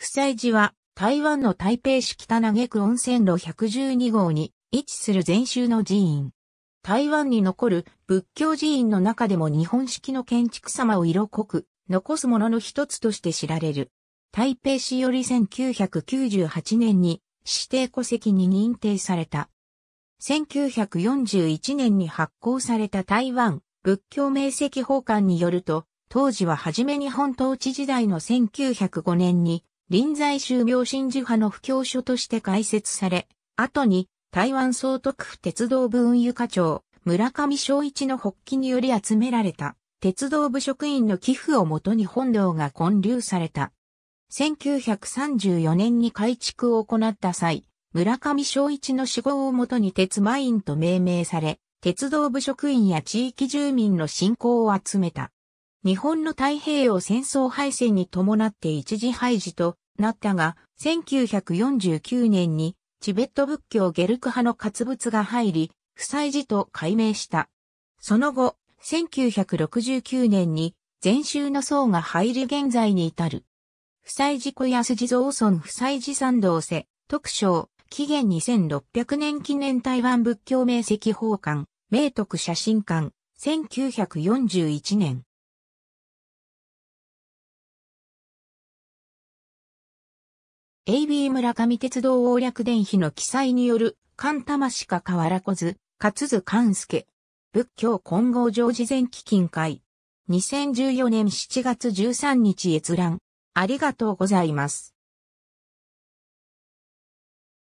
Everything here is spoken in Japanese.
不済寺は台湾の台北市北嘆く温泉路112号に位置する禅宗の寺院。台湾に残る仏教寺院の中でも日本式の建築様を色濃く残すものの一つとして知られる。台北市より1998年に指定戸籍に認定された。1941年に発行された台湾仏教名跡法官によると、当時は初め日本統治時代の1905年に臨済宗明新寺派の布教所として開設され、後に台湾総督府鉄道部運輸課長、村上昭一の発起により集められた、鉄道部職員の寄付をもとに本堂が建立された。1934年に改築を行った際、村上昭一の死後をもとに鉄マインと命名され、鉄道部職員や地域住民の信仰を集めた。日本の太平洋戦争敗戦に伴って一時廃寺となったが、1949年にチベット仏教ゲルク派の活物が入り、不祭寺と改名した。その後、1969年に禅宗の僧が入り現在に至る。不祭寺小安地造村不祭寺参道瀬、特賞、紀元2600年記念台湾仏教名跡奉還、明徳写真館、1941年。AB 村上鉄道王略伝碑の記載による、勘玉しかわらこず、勝津勘助。仏教混合常事前基金会。2014年7月13日閲覧。ありがとうございます。